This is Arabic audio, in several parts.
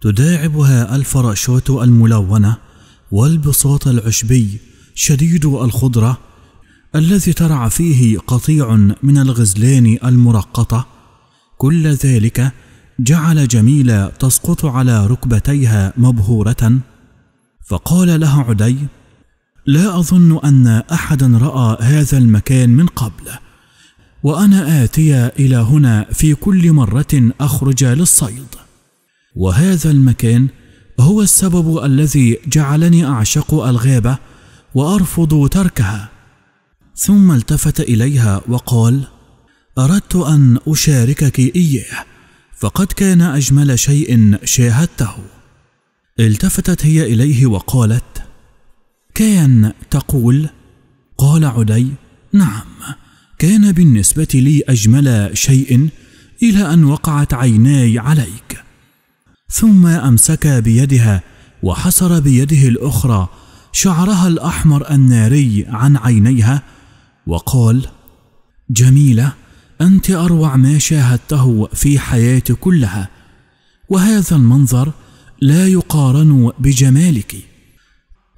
تداعبها الفراشات الملونة والبساط العشبي شديد الخضرة الذي ترعى فيه قطيع من الغزلان المرقطة كل ذلك جعل جميلة تسقط على ركبتيها مبهورة فقال لها عدي لا أظن أن أحدا رأى هذا المكان من قبل وأنا آتية إلى هنا في كل مرة أخرج للصيد وهذا المكان هو السبب الذي جعلني اعشق الغابه وارفض تركها ثم التفت اليها وقال اردت ان اشاركك اياه فقد كان اجمل شيء شاهدته التفتت هي اليه وقالت كان تقول قال علي نعم كان بالنسبه لي اجمل شيء الى ان وقعت عيناي عليك ثم امسك بيدها وحصر بيده الاخرى شعرها الاحمر الناري عن عينيها وقال جميله انت اروع ما شاهدته في حياتي كلها وهذا المنظر لا يقارن بجمالك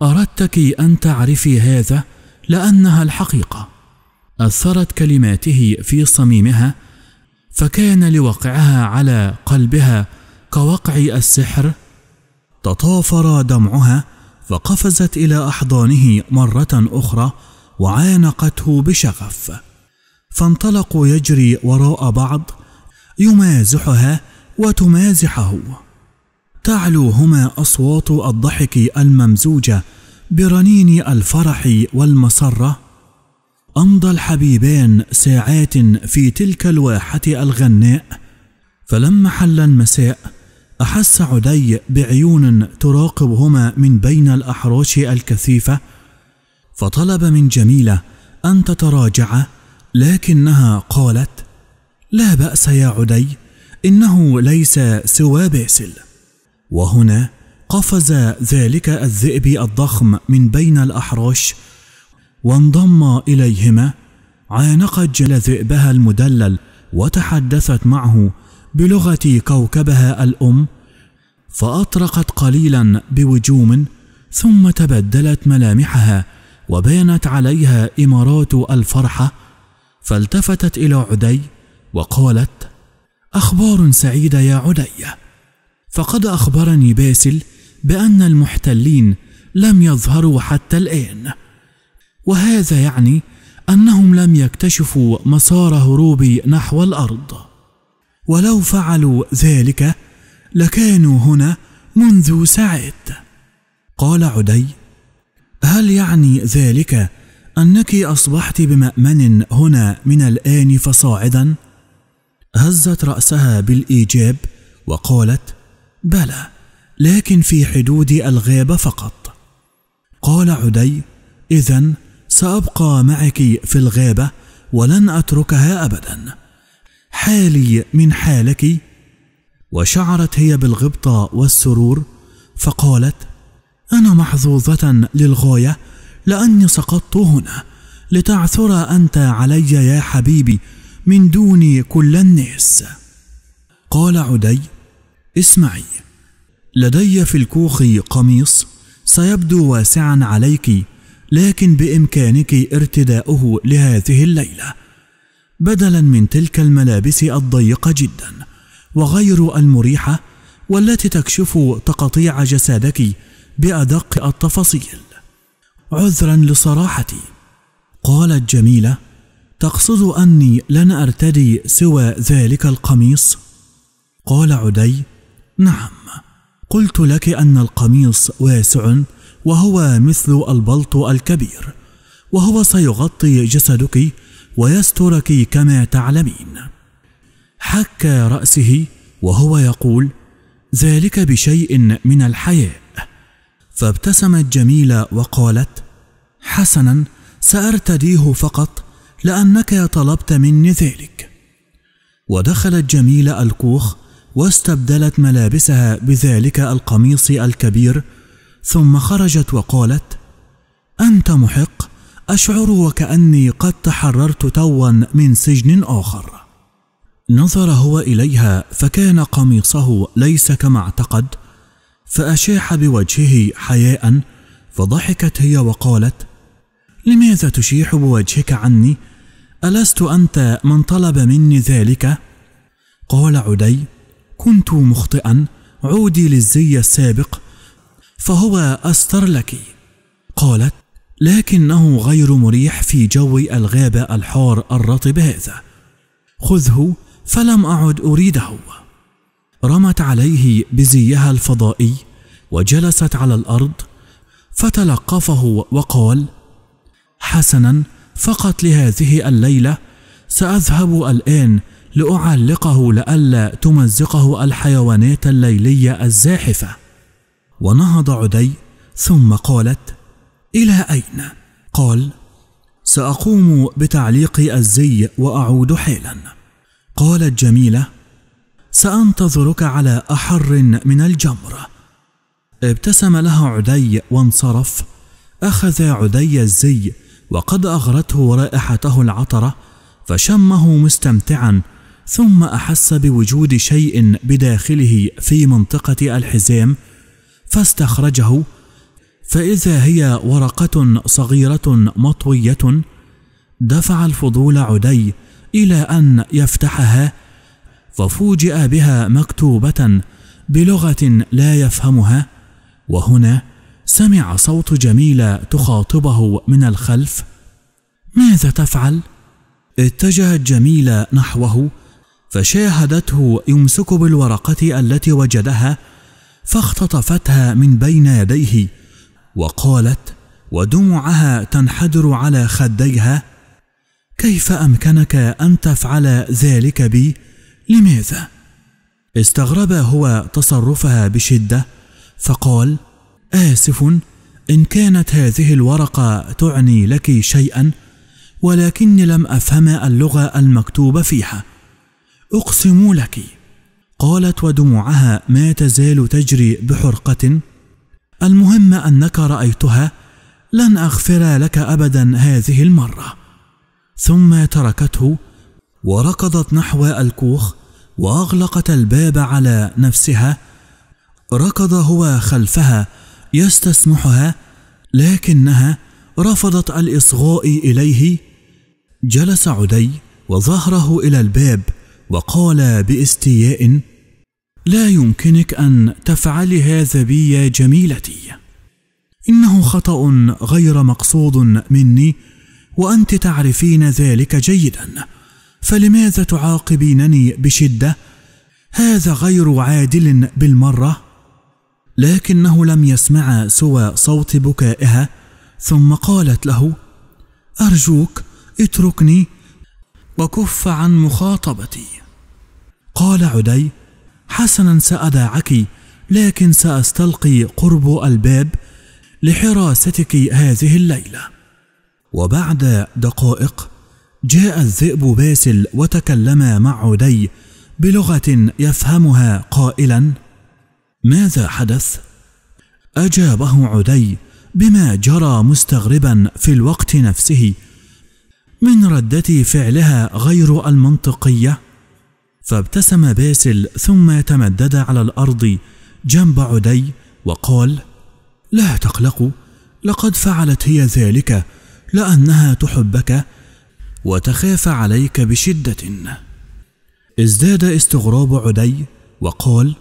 اردتك ان تعرفي هذا لانها الحقيقه اثرت كلماته في صميمها فكان لوقعها على قلبها كوقع السحر تطافر دمعها فقفزت الى احضانه مره اخرى وعانقته بشغف فانطلقوا يجري وراء بعض يمازحها وتمازحه تعلو هما اصوات الضحك الممزوجه برنين الفرح والمسره امضى الحبيبان ساعات في تلك الواحه الغناء فلما حل المساء أحس عدي بعيون تراقبهما من بين الأحراش الكثيفة فطلب من جميلة أن تتراجع لكنها قالت لا بأس يا عدي إنه ليس سوى باسل وهنا قفز ذلك الذئب الضخم من بين الأحراش وانضم إليهما عانقت جل ذئبها المدلل وتحدثت معه بلغة كوكبها الأم فأطرقت قليلا بوجوم ثم تبدلت ملامحها وبانت عليها إمارات الفرحة فالتفتت إلى عدي وقالت أخبار سعيدة يا عدي فقد أخبرني باسل بأن المحتلين لم يظهروا حتى الآن وهذا يعني أنهم لم يكتشفوا مسار هروبي نحو الأرض ولو فعلوا ذلك لكانوا هنا منذ ساعات قال عدي هل يعني ذلك انك اصبحت بمامن هنا من الان فصاعدا هزت راسها بالايجاب وقالت بلى لكن في حدود الغابه فقط قال عدي اذا سابقى معك في الغابه ولن اتركها ابدا حالي من حالك وشعرت هي بالغبطه والسرور فقالت انا محظوظه للغايه لاني سقطت هنا لتعثر انت علي يا حبيبي من دون كل الناس قال عدي اسمعي لدي في الكوخ قميص سيبدو واسعا عليك لكن بامكانك ارتداؤه لهذه الليله بدلا من تلك الملابس الضيقه جدا وغير المريحه والتي تكشف تقطيع جسدك بادق التفاصيل عذرا لصراحتي قالت جميله تقصد اني لن ارتدي سوى ذلك القميص قال عدي نعم قلت لك ان القميص واسع وهو مثل البلط الكبير وهو سيغطي جسدك ويسترك كما تعلمين حكى رأسه وهو يقول ذلك بشيء من الحياء فابتسمت جميلة وقالت حسنا سأرتديه فقط لأنك طلبت مني ذلك ودخلت جميلة الكوخ واستبدلت ملابسها بذلك القميص الكبير ثم خرجت وقالت أنت محق أشعر وكأني قد تحررت توا من سجن آخر نظر هو إليها فكان قميصه ليس كما اعتقد فأشاح بوجهه حياء فضحكت هي وقالت لماذا تشيح بوجهك عني ألست أنت من طلب مني ذلك؟ قال عدي كنت مخطئا عودي للزي السابق فهو أستر لك قالت لكنه غير مريح في جو الغابة الحار الرطب هذا خذه فلم أعد أريده رمت عليه بزيها الفضائي وجلست على الأرض فتلقفه وقال حسنا فقط لهذه الليلة سأذهب الآن لأعلقه لئلا تمزقه الحيوانات الليلية الزاحفة ونهض عدي ثم قالت الى اين قال ساقوم بتعليق الزي واعود حالا قالت جميله سانتظرك على احر من الجمر ابتسم لها عدي وانصرف اخذ عدي الزي وقد اغرته رائحته العطره فشمه مستمتعا ثم احس بوجود شيء بداخله في منطقه الحزام فاستخرجه فإذا هي ورقة صغيرة مطوية دفع الفضول عدي إلى أن يفتحها ففوجئ بها مكتوبة بلغة لا يفهمها وهنا سمع صوت جميلة تخاطبه من الخلف ماذا تفعل؟ اتجهت جميلة نحوه فشاهدته يمسك بالورقة التي وجدها فاختطفتها من بين يديه وقالت ودمعها تنحدر على خديها كيف امكنك ان تفعل ذلك بي لماذا استغرب هو تصرفها بشده فقال اسف ان كانت هذه الورقه تعني لك شيئا ولكني لم افهم اللغه المكتوبه فيها اقسم لك قالت ودموعها ما تزال تجري بحرقه المهم انك رايتها لن اغفر لك ابدا هذه المره ثم تركته وركضت نحو الكوخ واغلقت الباب على نفسها ركض هو خلفها يستسمحها لكنها رفضت الاصغاء اليه جلس عدي وظهره الى الباب وقال باستياء لا يمكنك ان تفعلي هذا بي يا جميلتي انه خطا غير مقصود مني وانت تعرفين ذلك جيدا فلماذا تعاقبينني بشده هذا غير عادل بالمره لكنه لم يسمع سوى صوت بكائها ثم قالت له ارجوك اتركني وكف عن مخاطبتي قال عدي حسنا سأدعك لكن سأستلقي قرب الباب لحراستك هذه الليلة وبعد دقائق جاء الذئب باسل وتكلم مع عدي بلغة يفهمها قائلا ماذا حدث؟ أجابه عدي بما جرى مستغربا في الوقت نفسه من ردة فعلها غير المنطقية فابتسم باسل ثم تمدد على الأرض جنب عدي وقال لا تقلقوا لقد فعلت هي ذلك لأنها تحبك وتخاف عليك بشدة ازداد استغراب عدي وقال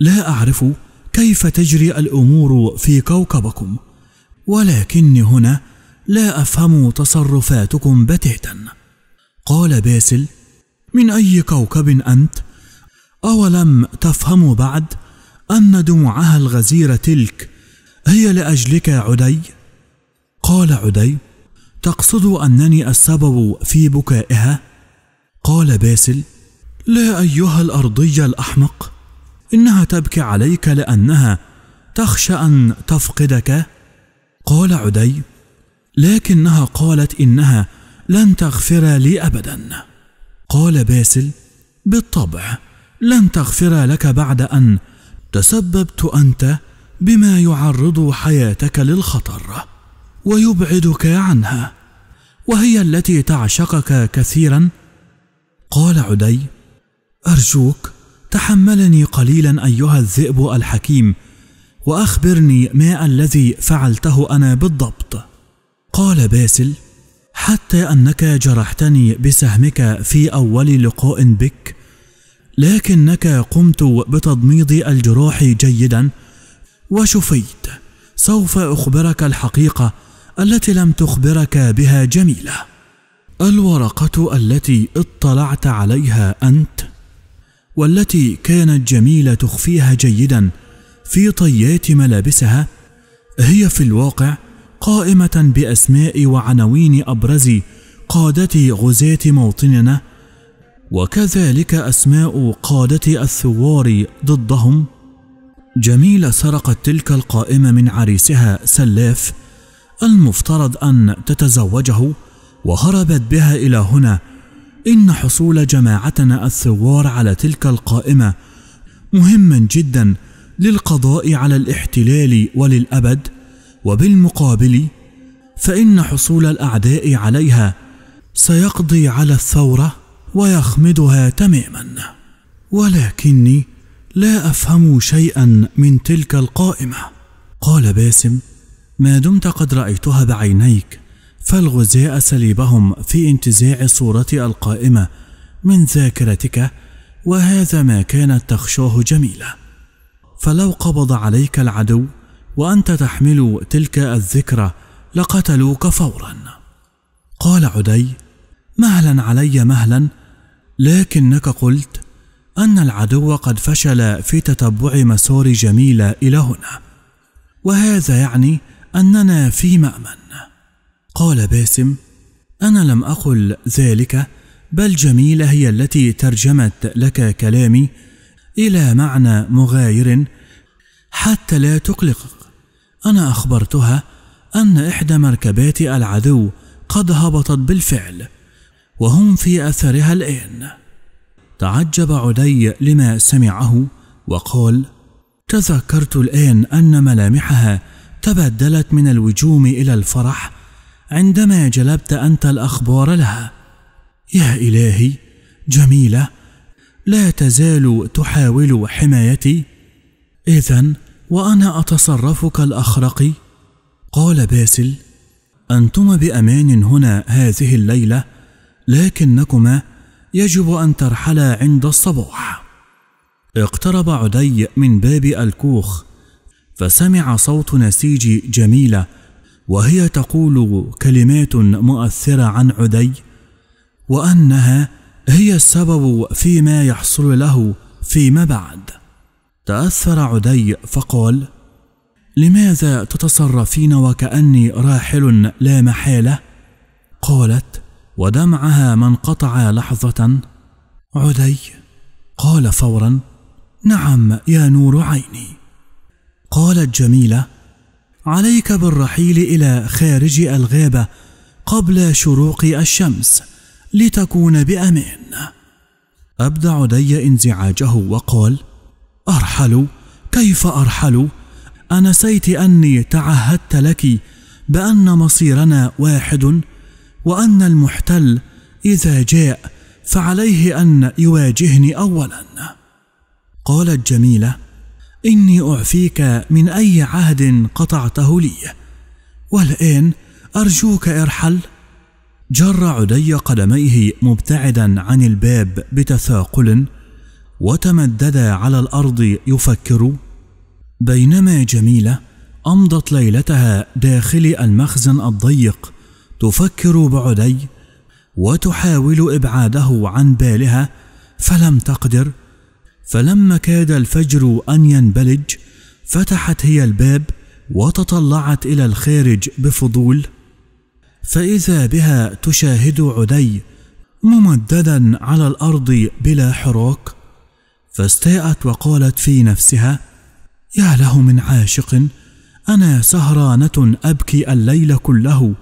لا أعرف كيف تجري الأمور في كوكبكم ولكني هنا لا أفهم تصرفاتكم بتاتا قال باسل من أي كوكب أنت؟ أولم تفهم بعد أن دموعها الغزيرة تلك هي لأجلك يا عدي؟ قال عدي: تقصد أنني السبب في بكائها؟ قال باسل: لا أيها الأرضي الأحمق، إنها تبكي عليك لأنها تخشى أن تفقدك. قال عدي: لكنها قالت إنها لن تغفر لي أبدا. قال باسل بالطبع لن تغفر لك بعد ان تسببت انت بما يعرض حياتك للخطر ويبعدك عنها وهي التي تعشقك كثيرا قال عدي ارجوك تحملني قليلا ايها الذئب الحكيم واخبرني ما الذي فعلته انا بالضبط قال باسل حتى أنك جرحتني بسهمك في أول لقاء بك لكنك قمت بتضميد الجروح جيدا وشفيت سوف أخبرك الحقيقة التي لم تخبرك بها جميلة الورقة التي اطلعت عليها أنت والتي كانت جميلة تخفيها جيدا في طيات ملابسها هي في الواقع قائمة بأسماء وعناوين أبرز قادة غزاة موطننا وكذلك أسماء قادة الثوار ضدهم جميلة سرقت تلك القائمة من عريسها سلاف المفترض أن تتزوجه وهربت بها إلى هنا إن حصول جماعتنا الثوار على تلك القائمة مهما جدا للقضاء على الاحتلال وللأبد وبالمقابل فإن حصول الأعداء عليها سيقضي على الثورة ويخمدها تماما ولكني لا أفهم شيئا من تلك القائمة قال باسم ما دمت قد رأيتها بعينيك فالغزاء سليبهم في انتزاع صورة القائمة من ذاكرتك وهذا ما كانت تخشاه جميلة فلو قبض عليك العدو وأنت تحمل تلك الذكرى لقتلوك فورا قال عدي مهلا علي مهلا لكنك قلت أن العدو قد فشل في تتبع مسار جميلة إلى هنا وهذا يعني أننا في مأمن قال باسم أنا لم أقل ذلك بل جميلة هي التي ترجمت لك كلامي إلى معنى مغاير حتى لا تقلقك أنا أخبرتها أن إحدى مركبات العدو قد هبطت بالفعل وهم في أثرها الآن تعجب عدي لما سمعه وقال تذكرت الآن أن ملامحها تبدلت من الوجوم إلى الفرح عندما جلبت أنت الأخبار لها يا إلهي جميلة لا تزال تحاول حمايتي إذا وانا اتصرف كالاخرقي قال باسل انتما بامان هنا هذه الليله لكنكما يجب ان ترحلا عند الصباح اقترب عدي من باب الكوخ فسمع صوت نسيج جميله وهي تقول كلمات مؤثره عن عدي وانها هي السبب فيما يحصل له فيما بعد تأثر عدي فقال لماذا تتصرفين وكأني راحل لا محالة؟ قالت ودمعها ما انقطع لحظة عدي قال فورا نعم يا نور عيني قالت جميلة عليك بالرحيل إلى خارج الغابة قبل شروق الشمس لتكون بأمان أبدى عدي انزعاجه وقال أرحل كيف أرحل أنسيت أني تعهدت لك بأن مصيرنا واحد وأن المحتل إذا جاء فعليه أن يواجهني أولا قالت جميلة إني أعفيك من أي عهد قطعته لي والآن أرجوك ارحل جر عدي قدميه مبتعدا عن الباب بتثاقل وتمددا على الارض يفكر بينما جميله امضت ليلتها داخل المخزن الضيق تفكر بعدي وتحاول ابعاده عن بالها فلم تقدر فلما كاد الفجر ان ينبلج فتحت هي الباب وتطلعت الى الخارج بفضول فاذا بها تشاهد عدي ممددا على الارض بلا حراك فاستاءت وقالت في نفسها يا له من عاشق انا سهرانه ابكي الليل كله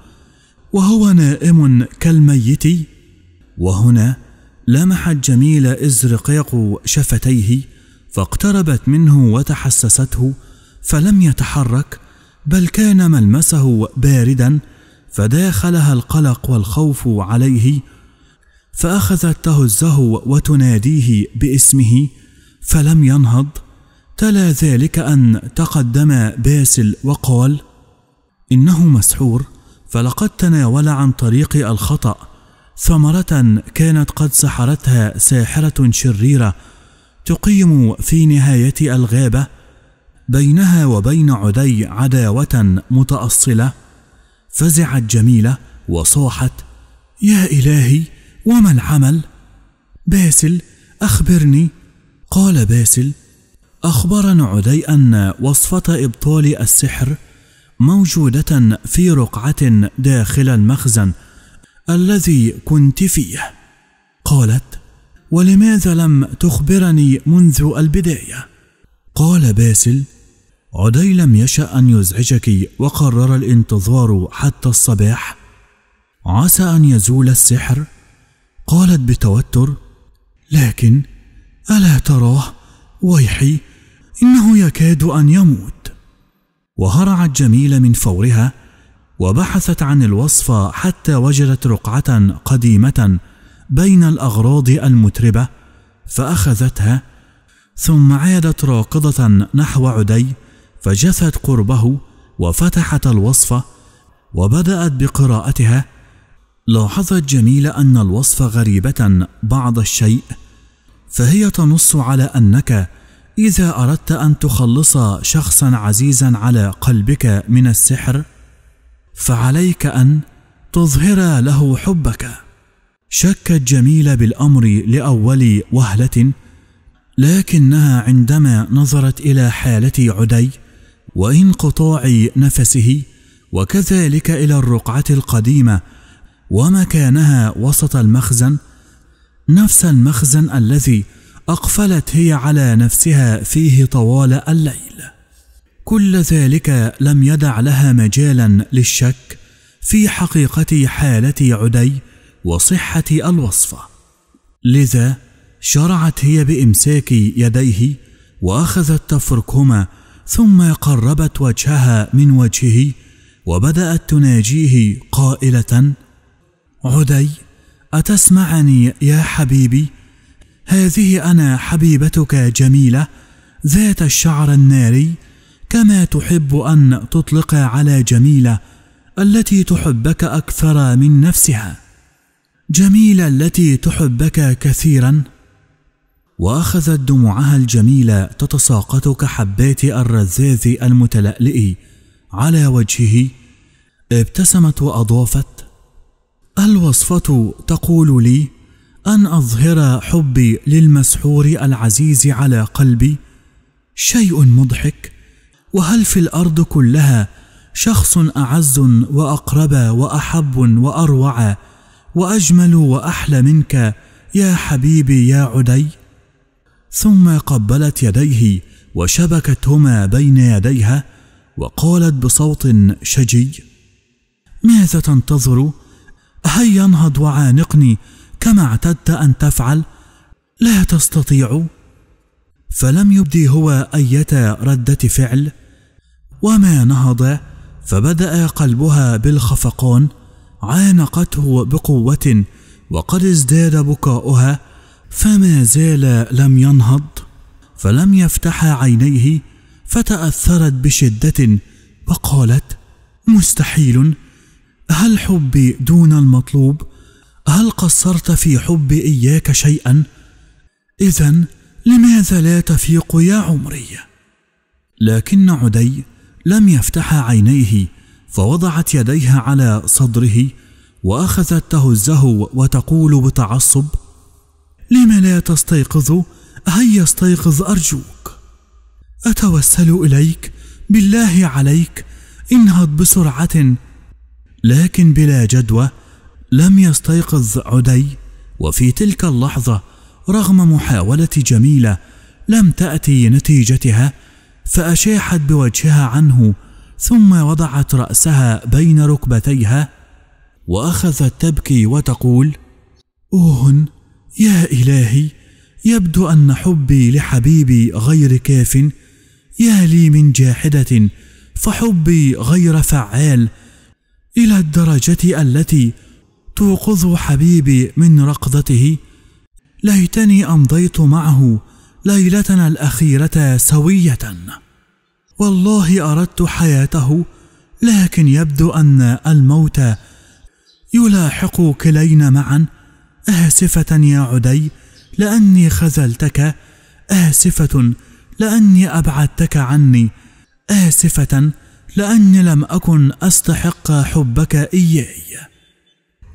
وهو نائم كالميت وهنا لمحت جميل ازرقاق شفتيه فاقتربت منه وتحسسته فلم يتحرك بل كان ملمسه باردا فداخلها القلق والخوف عليه فاخذت تهزه وتناديه باسمه فلم ينهض تلا ذلك أن تقدم باسل وقال إنه مسحور فلقد تناول عن طريق الخطأ ثمرة كانت قد سحرتها ساحرة شريرة تقيم في نهاية الغابة بينها وبين عدي عداوة متأصلة فزعت جميلة وصاحت يا إلهي وما العمل باسل أخبرني قال باسل أخبرنا عدي أن وصفة إبطال السحر موجودة في رقعة داخل المخزن الذي كنت فيه. قالت: ولماذا لم تخبرني منذ البداية؟ قال باسل: عدي لم يشأ أن يزعجك وقرر الانتظار حتى الصباح عسى أن يزول السحر. قالت بتوتر: لكن الا تراه ويحي انه يكاد ان يموت وهرعت جميله من فورها وبحثت عن الوصفه حتى وجدت رقعه قديمه بين الاغراض المتربه فاخذتها ثم عادت راكضه نحو عدي فجثت قربه وفتحت الوصفه وبدات بقراءتها لاحظت جميله ان الوصفه غريبه بعض الشيء فهي تنص على انك اذا اردت ان تخلص شخصا عزيزا على قلبك من السحر فعليك ان تظهر له حبك شكت جميله بالامر لاول وهله لكنها عندما نظرت الى حاله عدي وانقطاع نفسه وكذلك الى الرقعه القديمه ومكانها وسط المخزن نفس المخزن الذي اقفلت هي على نفسها فيه طوال الليل كل ذلك لم يدع لها مجالا للشك في حقيقه حاله عدي وصحه الوصفه لذا شرعت هي بامساك يديه واخذت تفركهما ثم قربت وجهها من وجهه وبدات تناجيه قائله عدي أتسمعني يا حبيبي؟ هذه أنا حبيبتك جميلة ذات الشعر الناري كما تحب أن تطلق على جميلة التي تحبك أكثر من نفسها جميلة التي تحبك كثيرا وأخذت دموعها الجميلة تتساقط كحبات الرذاذ المتلألئ على وجهه ابتسمت وأضافت الوصفة تقول لي أن أظهر حبي للمسحور العزيز على قلبي شيء مضحك وهل في الأرض كلها شخص أعز وأقرب وأحب وأروع وأجمل وأحلى منك يا حبيبي يا عدي ثم قبلت يديه وشبكتهما بين يديها وقالت بصوت شجي ماذا تنتظر هيا انهض وعانقني كما اعتدت أن تفعل لا تستطيع فلم يبدي هو أية ردة فعل وما نهض فبدأ قلبها بالخفقان عانقته بقوة وقد ازداد بكاؤها فما زال لم ينهض فلم يفتح عينيه فتأثرت بشدة وقالت مستحيل هل حبي دون المطلوب هل قصرت في حبي اياك شيئا اذا لماذا لا تفيق يا عمري لكن عدي لم يفتح عينيه فوضعت يديها على صدره واخذت تهزه وتقول بتعصب لم لا تستيقظ هيا استيقظ ارجوك اتوسل اليك بالله عليك انهض بسرعه لكن بلا جدوى لم يستيقظ عدي وفي تلك اللحظه رغم محاوله جميله لم تاتي نتيجتها فاشاحت بوجهها عنه ثم وضعت راسها بين ركبتيها واخذت تبكي وتقول اوه يا الهي يبدو ان حبي لحبيبي غير كاف يا لي من جاحده فحبي غير فعال الى الدرجه التي توقظ حبيبي من رقدته ليتني امضيت معه ليلتنا الاخيره سويه والله اردت حياته لكن يبدو ان الموت يلاحق كلينا معا اسفه يا عدي لاني خذلتك اسفه لاني ابعدتك عني اسفه لاني لم اكن استحق حبك اياي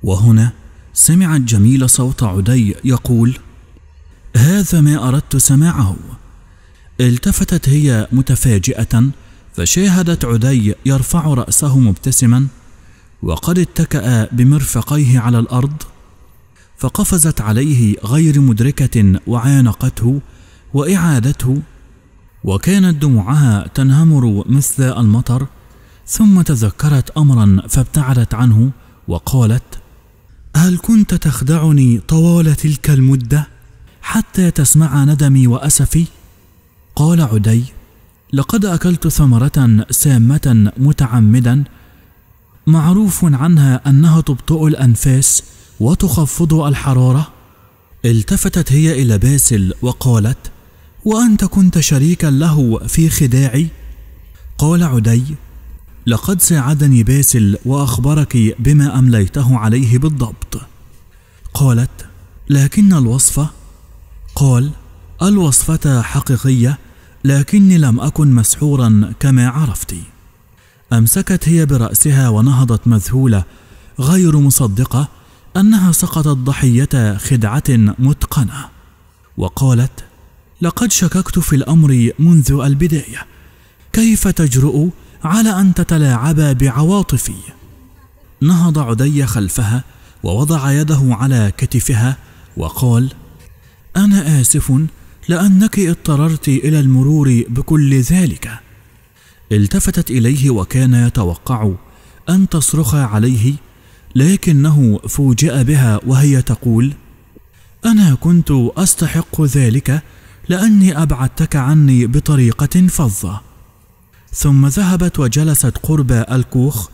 وهنا سمعت جميل صوت عدي يقول هذا ما اردت سماعه التفتت هي متفاجئه فشاهدت عدي يرفع راسه مبتسما وقد اتكا بمرفقيه على الارض فقفزت عليه غير مدركه وعانقته واعادته وكانت دموعها تنهمر مثل المطر ثم تذكرت امرا فابتعدت عنه وقالت هل كنت تخدعني طوال تلك المده حتى تسمع ندمي واسفي قال عدي لقد اكلت ثمره سامه متعمدا معروف عنها انها تبطئ الانفاس وتخفض الحراره التفتت هي الى باسل وقالت وأنت كنت شريكا له في خداعي؟ قال عدي: لقد ساعدني باسل وأخبرك بما أمليته عليه بالضبط. قالت: لكن الوصفة؟ قال: الوصفة حقيقية لكني لم أكن مسحورا كما عرفت. أمسكت هي برأسها ونهضت مذهولة غير مصدقة أنها سقطت ضحية خدعة متقنة، وقالت: لقد شككت في الأمر منذ البداية كيف تجرؤ على أن تتلاعب بعواطفي؟ نهض عدي خلفها ووضع يده على كتفها وقال أنا آسف لأنك اضطررت إلى المرور بكل ذلك التفتت إليه وكان يتوقع أن تصرخ عليه لكنه فوجئ بها وهي تقول أنا كنت أستحق ذلك لاني ابعدتك عني بطريقه فظه ثم ذهبت وجلست قرب الكوخ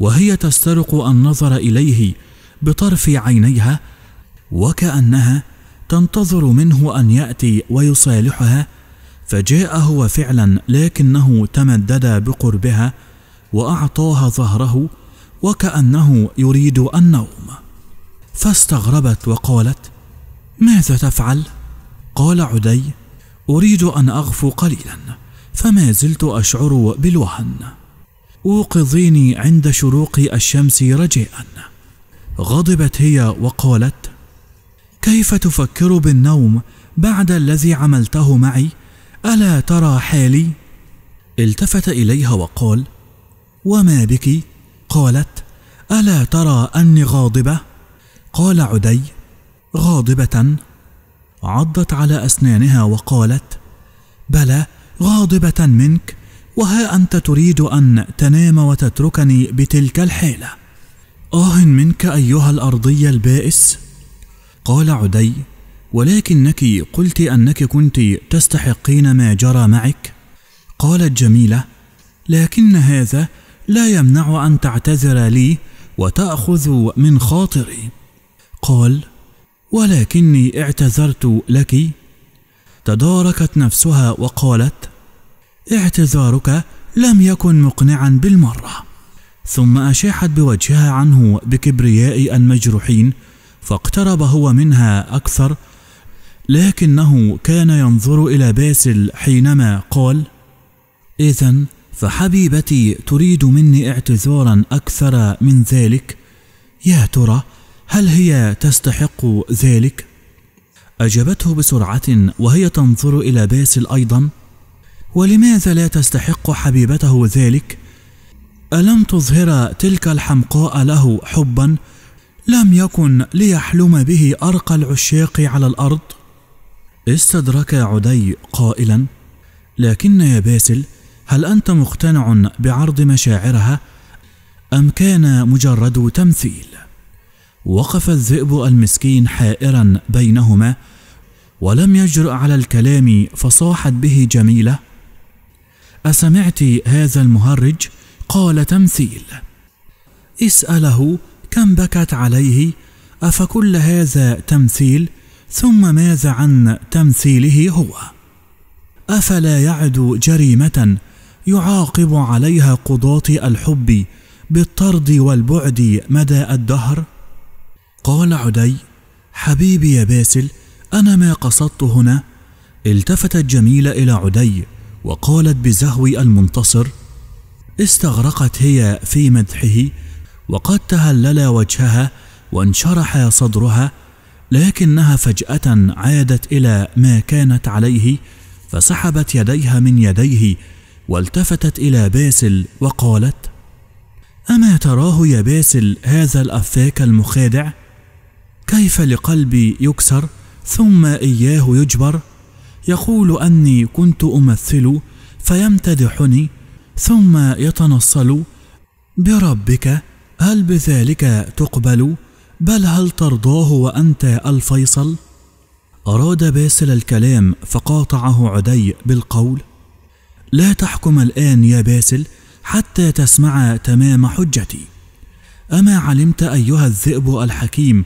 وهي تسترق النظر اليه بطرف عينيها وكانها تنتظر منه ان ياتي ويصالحها فجاء هو فعلا لكنه تمدد بقربها واعطاها ظهره وكانه يريد النوم فاستغربت وقالت ماذا تفعل قال عدي أريد أن أغفو قليلا فما زلت أشعر بالوهن أوقظيني عند شروق الشمس رجاء غضبت هي وقالت كيف تفكر بالنوم بعد الذي عملته معي ألا ترى حالي؟ التفت إليها وقال وما بك؟ قالت ألا ترى أني غاضبة؟ قال عدي غاضبة عضت على أسنانها وقالت: بلى غاضبة منك وها أنت تريد أن تنام وتتركني بتلك الحالة آه منك أيها الأرضي البائس. قال عدي: ولكنك قلت أنك كنت تستحقين ما جرى معك. قالت جميلة: لكن هذا لا يمنع أن تعتذر لي وتأخذ من خاطري. قال: ولكني اعتذرت لك تداركت نفسها وقالت اعتذارك لم يكن مقنعا بالمره ثم اشاحت بوجهها عنه بكبرياء المجروحين فاقترب هو منها اكثر لكنه كان ينظر الى باسل حينما قال اذا فحبيبتي تريد مني اعتذارا اكثر من ذلك يا ترى هل هي تستحق ذلك؟ أجابته بسرعة وهي تنظر إلى باسل أيضا ولماذا لا تستحق حبيبته ذلك؟ ألم تظهر تلك الحمقاء له حبا لم يكن ليحلم به أرقى العشاق على الأرض؟ استدرك عدي قائلا لكن يا باسل هل أنت مقتنع بعرض مشاعرها أم كان مجرد تمثيل؟ وقف الذئب المسكين حائرا بينهما ولم يجرؤ على الكلام فصاحت به جميلة أسمعت هذا المهرج؟ قال تمثيل اسأله كم بكت عليه أفكل هذا تمثيل ثم ماذا عن تمثيله هو أفلا يعد جريمة يعاقب عليها قضاة الحب بالطرد والبعد مدى الدهر؟ قال عدي حبيبي يا باسل أنا ما قصدت هنا التفتت جميلة إلى عدي وقالت بزهو المنتصر استغرقت هي في مدحه وقد تهلل وجهها وانشرح صدرها لكنها فجأة عادت إلى ما كانت عليه فسحبت يديها من يديه والتفتت إلى باسل وقالت: أما تراه يا باسل هذا الأفاك المخادع؟ كيف لقلبي يكسر ثم إياه يجبر يقول أني كنت أمثل فيمتدحني ثم يتنصل بربك هل بذلك تقبل بل هل ترضاه وأنت الفيصل أراد باسل الكلام فقاطعه عدي بالقول لا تحكم الآن يا باسل حتى تسمع تمام حجتي أما علمت أيها الذئب الحكيم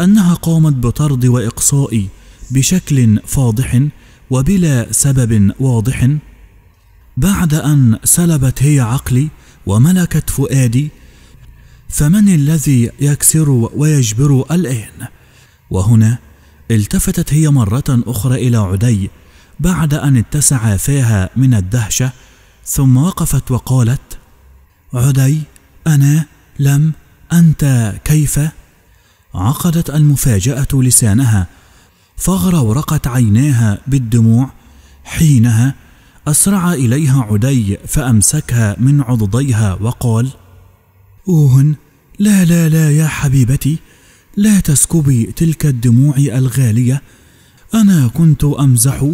أنها قامت بطرد وإقصاء بشكل فاضح وبلا سبب واضح بعد أن سلبت هي عقلي وملكت فؤادي فمن الذي يكسر ويجبر الآن؟ وهنا التفتت هي مرة أخرى إلى عدي بعد أن اتسع فاها من الدهشة ثم وقفت وقالت عدي أنا لم أنت كيف؟ عقدت المفاجأة لسانها فغرورقت عيناها بالدموع حينها أسرع إليها عدي فأمسكها من عضديها وقال أوهن لا لا لا يا حبيبتي لا تسكبي تلك الدموع الغالية أنا كنت أمزح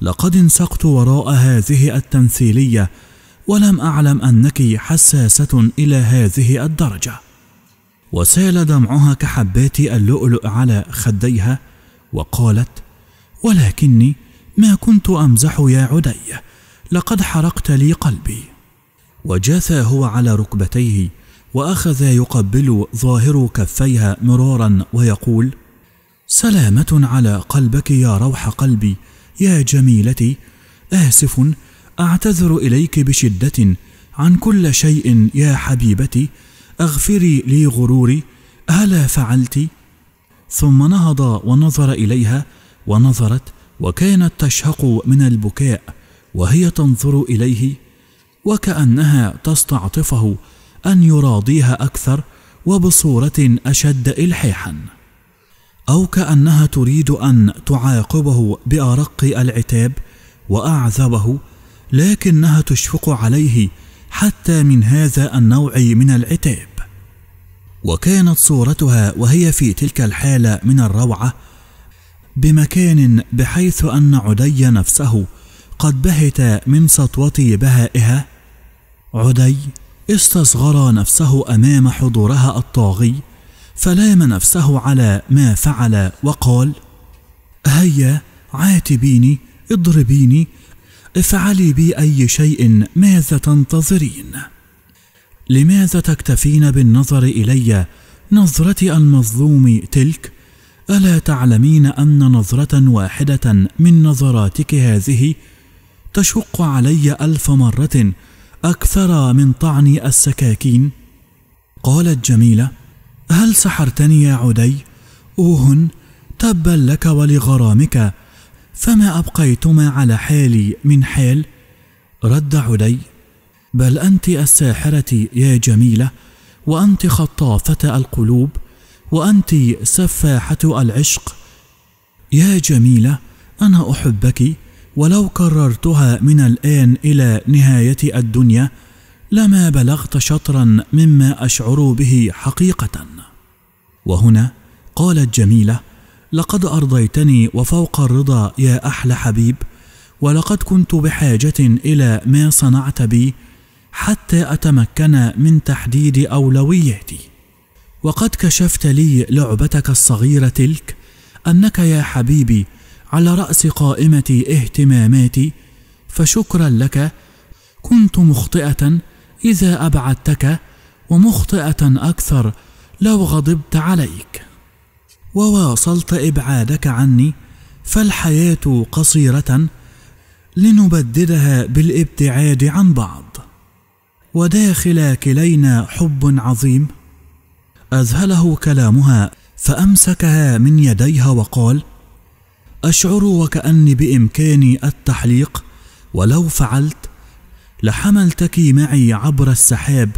لقد انسقت وراء هذه التمثيلية ولم أعلم أنك حساسة إلى هذه الدرجة وسال دمعها كحبات اللؤلؤ على خديها وقالت ولكني ما كنت امزح يا عدي لقد حرقت لي قلبي وجاث هو على ركبتيه واخذ يقبل ظاهر كفيها مرارا ويقول سلامه على قلبك يا روح قلبي يا جميلتي اسف اعتذر اليك بشده عن كل شيء يا حبيبتي اغفري لي غروري ألا فعلت؟ ثم نهض ونظر إليها ونظرت وكانت تشهق من البكاء وهي تنظر إليه وكأنها تستعطفه أن يراضيها أكثر وبصورة أشد إلحاحا أو كأنها تريد أن تعاقبه بأرق العتاب وأعذبه لكنها تشفق عليه حتى من هذا النوع من العتاب وكانت صورتها وهي في تلك الحاله من الروعه بمكان بحيث ان عدي نفسه قد بهت من سطوه بهائها عدي استصغر نفسه امام حضورها الطاغي فلام نفسه على ما فعل وقال هيا عاتبيني اضربيني افعلي بي أي شيء ماذا تنتظرين؟ لماذا تكتفين بالنظر إلي نظرة المظلوم تلك؟ ألا تعلمين أن نظرة واحدة من نظراتك هذه تشق علي ألف مرة أكثر من طعن السكاكين؟ قالت جميلة: هل سحرتني يا عدي؟ أوهن تبا لك ولغرامك فما أبقيتما على حالي من حال رد علي بل أنت الساحرة يا جميلة وأنت خطافة القلوب وأنت سفاحة العشق يا جميلة أنا أحبك ولو كررتها من الآن إلى نهاية الدنيا لما بلغت شطرا مما أشعر به حقيقة وهنا قالت جميلة لقد أرضيتني وفوق الرضا يا أحلى حبيب ولقد كنت بحاجة إلى ما صنعت بي حتى أتمكن من تحديد أولوياتي وقد كشفت لي لعبتك الصغيرة تلك أنك يا حبيبي على رأس قائمة اهتماماتي فشكرا لك كنت مخطئة إذا أبعدتك ومخطئة أكثر لو غضبت عليك وواصلت ابعادك عني فالحياه قصيره لنبددها بالابتعاد عن بعض وداخل كلينا حب عظيم اذهله كلامها فامسكها من يديها وقال اشعر وكاني بامكاني التحليق ولو فعلت لحملتك معي عبر السحاب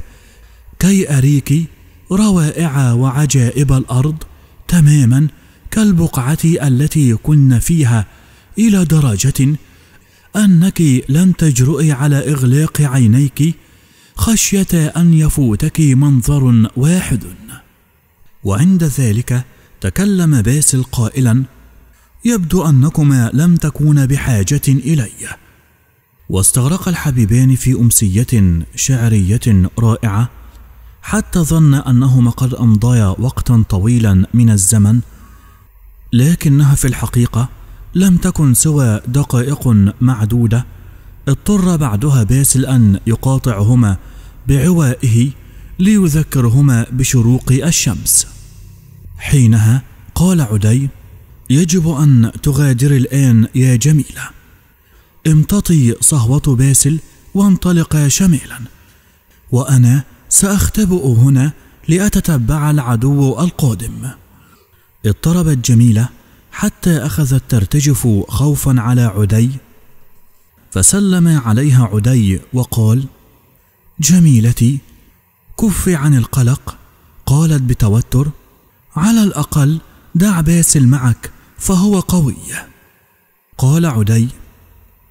كي اريك روائع وعجائب الارض تماما كالبقعة التي كن فيها إلى درجة أنك لن تجرؤي على إغلاق عينيك خشية أن يفوتك منظر واحد وعند ذلك تكلم باسل قائلا يبدو أنكما لم تكونا بحاجة إلي واستغرق الحبيبان في أمسية شعرية رائعة حتى ظن أنهما قد أمضيا وقتا طويلا من الزمن لكنها في الحقيقة لم تكن سوى دقائق معدودة اضطر بعدها باسل أن يقاطعهما بعوائه ليذكرهما بشروق الشمس حينها قال عدي يجب أن تغادري الآن يا جميلة امتطي صهوة باسل وانطلق شمالا وأنا سأختبئ هنا لأتتبع العدو القادم اضطربت جميلة حتى أخذت ترتجف خوفا على عدي فسلم عليها عدي وقال جميلتي كفي عن القلق قالت بتوتر على الأقل دع باسل معك فهو قوي قال عدي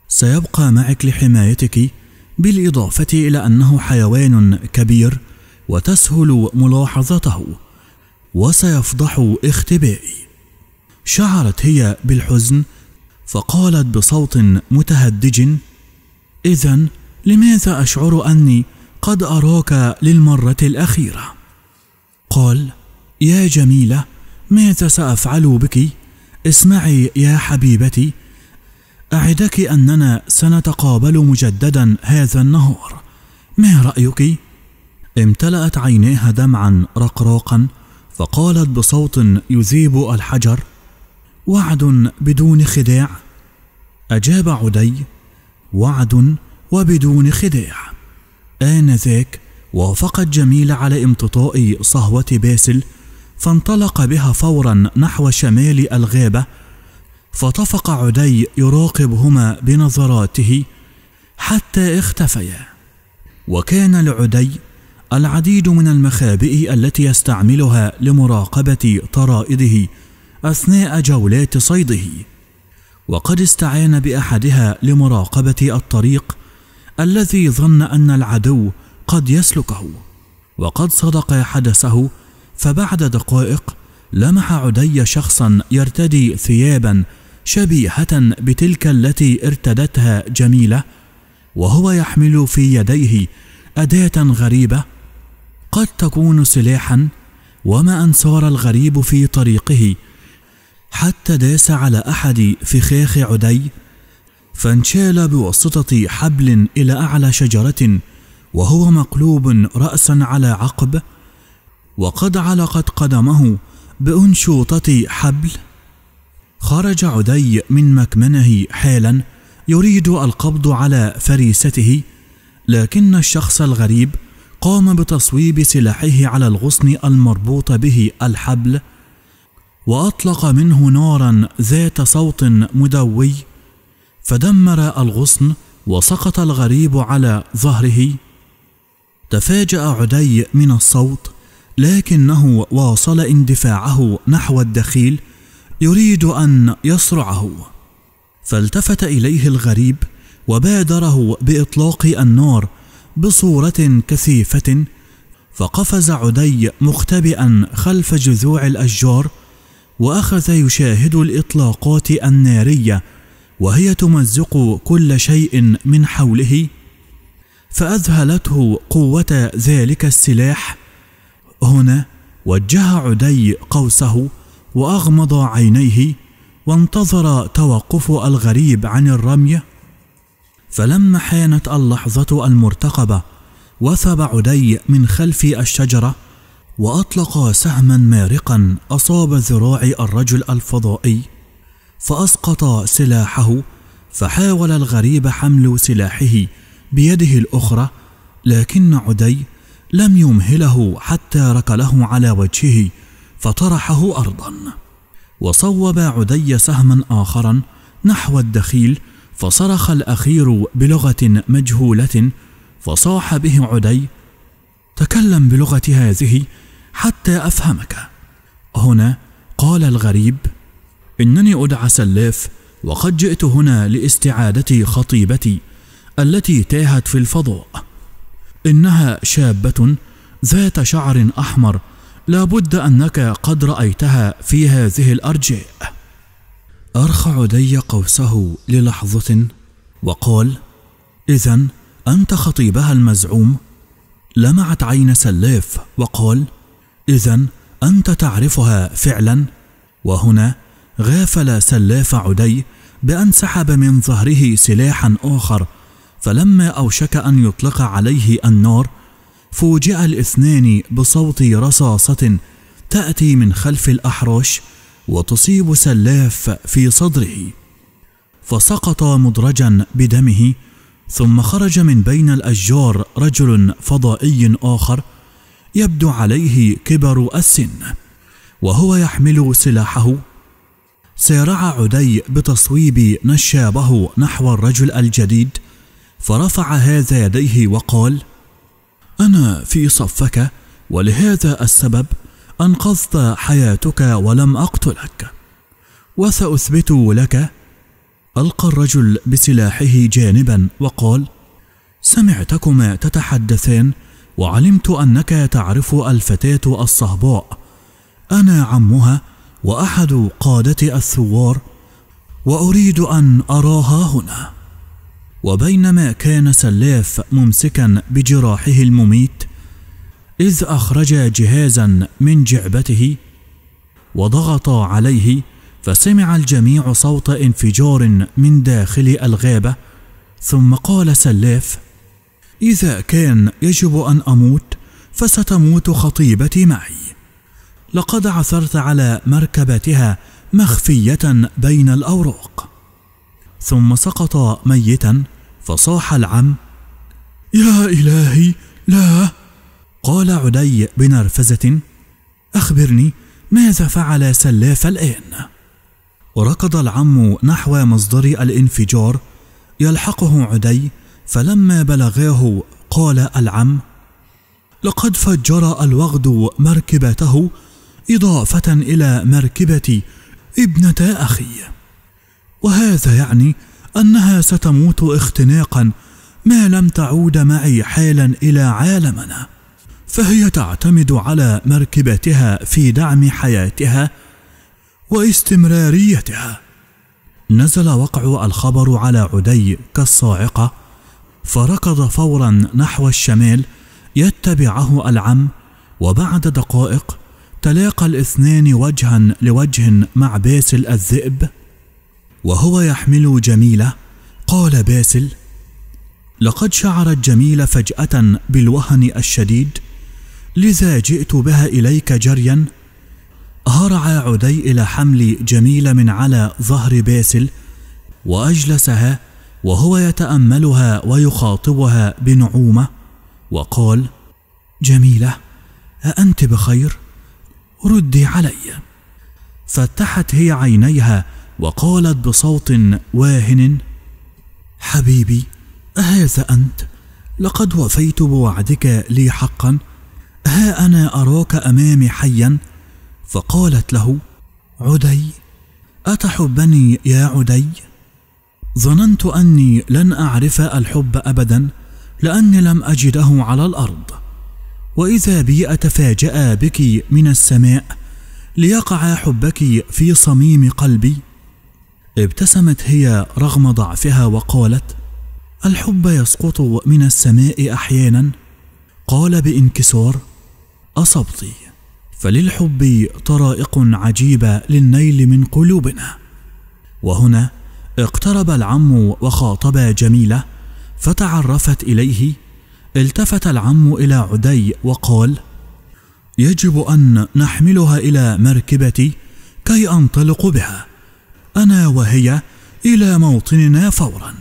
سيبقى معك لحمايتك بالإضافة إلى أنه حيوان كبير وتسهل ملاحظته وسيفضح اختبائي شعرت هي بالحزن فقالت بصوت متهدج إذا لماذا أشعر أني قد أراك للمرة الأخيرة قال يا جميلة ماذا سأفعل بك اسمعي يا حبيبتي أعدك أننا سنتقابل مجددا هذا النهار ما رأيك؟ امتلأت عيناها دمعا رقراقا فقالت بصوت يذيب الحجر وعد بدون خداع أجاب عدي وعد وبدون خداع آنذاك وافقت جميل على امتطاء صهوة باسل فانطلق بها فورا نحو شمال الغابة فطفق عدي يراقبهما بنظراته حتى اختفيا وكان لعدي العديد من المخابئ التي يستعملها لمراقبة طرائده أثناء جولات صيده وقد استعان بأحدها لمراقبة الطريق الذي ظن أن العدو قد يسلكه وقد صدق حدثه فبعد دقائق لمح عدي شخصا يرتدي ثيابا شبيهه بتلك التي ارتدتها جميله وهو يحمل في يديه اداه غريبه قد تكون سلاحا وما ان سار الغريب في طريقه حتى داس على احد فخاخ عدي فانشال بواسطه حبل الى اعلى شجره وهو مقلوب راسا على عقب وقد علقت قدمه بانشوطه حبل خرج عدي من مكمنه حالا يريد القبض على فريسته لكن الشخص الغريب قام بتصويب سلاحه على الغصن المربوط به الحبل واطلق منه نارا ذات صوت مدوي فدمر الغصن وسقط الغريب على ظهره تفاجا عدي من الصوت لكنه واصل اندفاعه نحو الدخيل يريد ان يصرعه فالتفت اليه الغريب وبادره باطلاق النار بصوره كثيفه فقفز عدي مختبئا خلف جذوع الاشجار واخذ يشاهد الاطلاقات الناريه وهي تمزق كل شيء من حوله فاذهلته قوه ذلك السلاح هنا وجه عدي قوسه واغمض عينيه وانتظر توقف الغريب عن الرميه فلما حانت اللحظه المرتقبه وثب عدي من خلف الشجره واطلق سهما مارقا اصاب ذراع الرجل الفضائي فاسقط سلاحه فحاول الغريب حمل سلاحه بيده الاخرى لكن عدي لم يمهله حتى ركله على وجهه فطرحه أرضا وصوب عدي سهما آخرا نحو الدخيل فصرخ الأخير بلغة مجهولة فصاح به عدي تكلم بلغة هذه حتى أفهمك هنا قال الغريب إنني أدعى سلاف وقد جئت هنا لاستعادة خطيبتي التي تاهت في الفضاء إنها شابة ذات شعر أحمر لابد أنك قد رأيتها في هذه الأرجاء أرخع دي قوسه للحظة وقال إذا أنت خطيبها المزعوم لمعت عين سلاف وقال إذا أنت تعرفها فعلا وهنا غافل سلاف عدي بأن سحب من ظهره سلاحا آخر فلما أوشك أن يطلق عليه النار فوجئ الاثنان بصوت رصاصة تأتي من خلف الأحرش وتصيب سلاف في صدره فسقط مدرجا بدمه ثم خرج من بين الأشجار رجل فضائي آخر يبدو عليه كبر السن وهو يحمل سلاحه سارع عدي بتصويب نشابه نحو الرجل الجديد فرفع هذا يديه وقال أنا في صفك ولهذا السبب أنقذت حياتك ولم أقتلك وسأثبت لك ألقى الرجل بسلاحه جانبا وقال سمعتكما تتحدثان وعلمت أنك تعرف الفتاة الصهباء أنا عمها وأحد قادة الثوار وأريد أن أراها هنا وبينما كان سلاف ممسكا بجراحه المميت إذ أخرج جهازا من جعبته وضغط عليه فسمع الجميع صوت انفجار من داخل الغابة ثم قال سلاف إذا كان يجب أن أموت فستموت خطيبتي معي لقد عثرت على مركبتها مخفية بين الأوراق ثم سقط ميتا فصاح العم يا إلهي لا قال عدي بنرفزة أخبرني ماذا فعل سلاف الآن؟ وركض العم نحو مصدر الانفجار يلحقه عدي فلما بلغاه قال العم لقد فجر الوغد مركبته إضافة إلى مركبة ابنة أخي وهذا يعني أنها ستموت اختناقا ما لم تعود معي حالا إلى عالمنا فهي تعتمد على مركبتها في دعم حياتها واستمراريتها نزل وقع الخبر على عدي كالصاعقة فركض فورا نحو الشمال يتبعه العم وبعد دقائق تلاقى الاثنان وجها لوجه مع باسل الذئب وهو يحمل جميلة قال باسل لقد شعرت جميلة فجأة بالوهن الشديد لذا جئت بها إليك جريا هرع عدي إلى حمل جميلة من على ظهر باسل وأجلسها وهو يتأملها ويخاطبها بنعومة وقال جميلة أأنت بخير ردي علي فتحت هي عينيها وقالت بصوت واهن حبيبي اهذا انت لقد وفيت بوعدك لي حقا ها انا اراك امامي حيا فقالت له عدي اتحبني يا عدي ظننت اني لن اعرف الحب ابدا لاني لم اجده على الارض واذا بي اتفاجا بك من السماء ليقع حبك في صميم قلبي ابتسمت هي رغم ضعفها وقالت الحب يسقط من السماء احيانا قال بانكسار اصبتي فللحب طرائق عجيبه للنيل من قلوبنا وهنا اقترب العم وخاطب جميله فتعرفت اليه التفت العم الى عدي وقال يجب ان نحملها الى مركبتي كي انطلق بها أنا وهي إلى موطننا فورا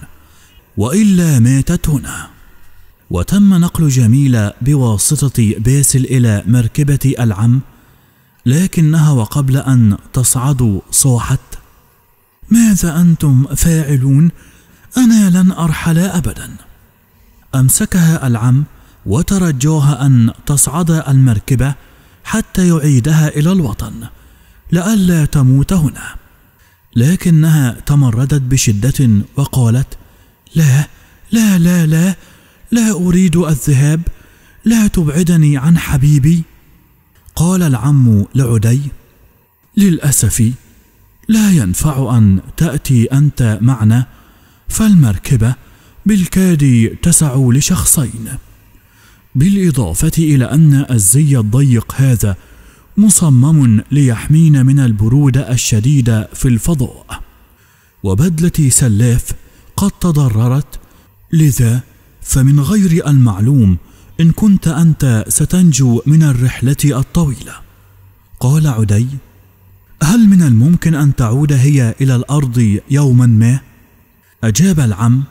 وإلا ماتت هنا وتم نقل جميلة بواسطة باسل إلى مركبة العم لكنها وقبل أن تصعد صاحت ماذا أنتم فاعلون؟ أنا لن أرحل أبدا أمسكها العم وترجاها أن تصعد المركبة حتى يعيدها إلى الوطن لئلا تموت هنا لكنها تمردت بشدة وقالت: لا لا لا لا لا أريد الذهاب، لا تبعدني عن حبيبي. قال العم لعدي: للأسف لا ينفع أن تأتي أنت معنا، فالمركبة بالكاد تسع لشخصين. بالإضافة إلى أن الزي الضيق هذا مصمم ليحمينا من البرودة الشديدة في الفضاء وبدلة سلاف قد تضررت لذا فمن غير المعلوم إن كنت أنت ستنجو من الرحلة الطويلة قال عدي هل من الممكن أن تعود هي إلى الأرض يوما ما؟ أجاب العم